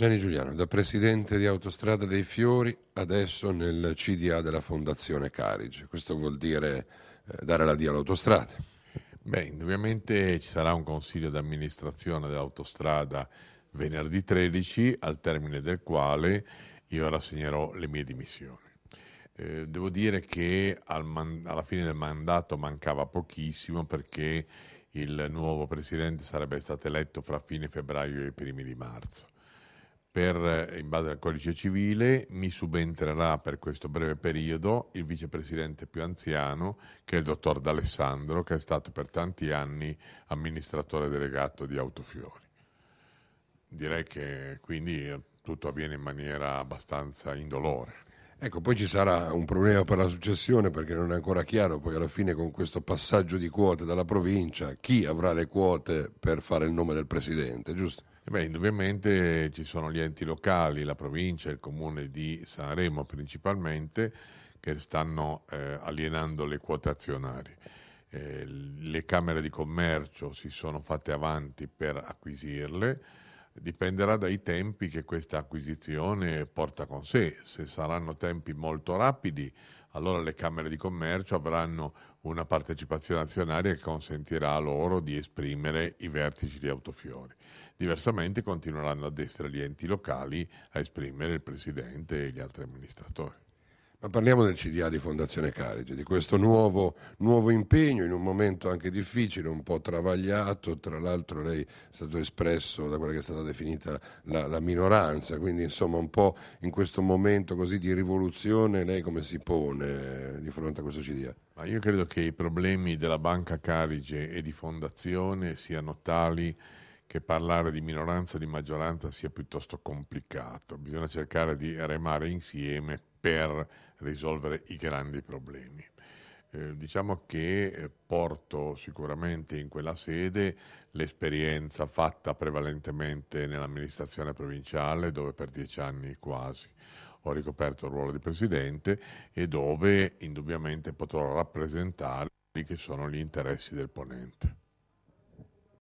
Gianni Giuliano, da presidente di Autostrada dei Fiori, adesso nel CDA della Fondazione Carige. Questo vuol dire eh, dare la via all'autostrada. Beh, indubbiamente ci sarà un consiglio d'amministrazione dell'autostrada venerdì 13, al termine del quale io rassegnerò le mie dimissioni. Eh, devo dire che al man- alla fine del mandato mancava pochissimo perché il nuovo presidente sarebbe stato eletto fra fine febbraio e primi di marzo per, eh, in base al codice civile mi subentrerà per questo breve periodo il vicepresidente più anziano che è il dottor D'Alessandro che è stato per tanti anni amministratore delegato di Autofiori. Direi che quindi eh, tutto avviene in maniera abbastanza indolore. Ecco, poi ci sarà un problema per la successione perché non è ancora chiaro, poi alla fine con questo passaggio di quote dalla provincia chi avrà le quote per fare il nome del presidente, giusto? beh, indubbiamente ci sono gli enti locali, la provincia, il comune di Sanremo principalmente, che stanno eh, alienando le quote azionarie. Eh, le camere di commercio si sono fatte avanti per acquisirle, dipenderà dai tempi che questa acquisizione porta con sé. Se saranno tempi molto rapidi, allora le Camere di Commercio avranno una partecipazione azionaria che consentirà loro di esprimere i vertici di Autofiori. Diversamente continueranno ad essere gli enti locali a esprimere il Presidente e gli altri amministratori. Ma parliamo del CDA di Fondazione Carige, di questo nuovo, nuovo, impegno in un momento anche difficile, un po' travagliato, tra l'altro lei è stato espresso da quella che è stata definita la, la minoranza, quindi insomma un po' in questo momento così di rivoluzione lei come si pone eh, di fronte a questo CDA? Ma io credo che i problemi della Banca Carige e di Fondazione siano tali che parlare di minoranza e di maggioranza sia piuttosto complicato, bisogna cercare di remare insieme per risolvere i grandi problemi. Eh, diciamo che eh, porto sicuramente in quella sede l'esperienza fatta prevalentemente nell'amministrazione provinciale, dove per dieci anni quasi ho ricoperto il ruolo di presidente e dove indubbiamente potrò rappresentare quelli che sono gli interessi del ponente.